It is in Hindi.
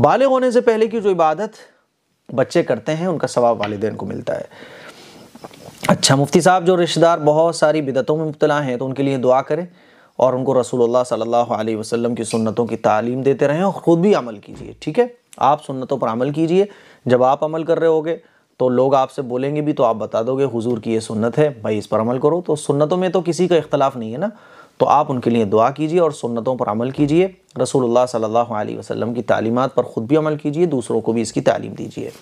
बालिग होने से पहले की जो इबादत बच्चे करते हैं उनका सवाब वालदे को मिलता है अच्छा मुफ्ती साहब जो रिश्तेदार बहुत सारी बिदतों में मुब्तला हैं तो उनके लिए दुआ करें और उनको रसूलुल्लाह सल्लल्लाहु अलैहि वसल्लम की सुन्नतों की तालीम देते रहें और ख़ुद भी अमल कीजिए ठीक है आप सुन्नतों पर अमल कीजिए जब आप अमल कर रहे होगे तो लोग आपसे बोलेंगे भी तो आप बता दोगे हुजूर की ये सुन्नत है भाई इस पर अमल करो तो सुन्नतों में तो किसी का इख्तलाफ नहीं है ना तो आप उनके लिए दुआ कीजिए और सुन्नतों पर अमल कीजिए रसूलुल्लाह सल्लल्लाहु अलैहि वसल्लम की तालीमात पर ख़ुद भी अमल कीजिए दूसरों को भी इसकी तालीम दीजिए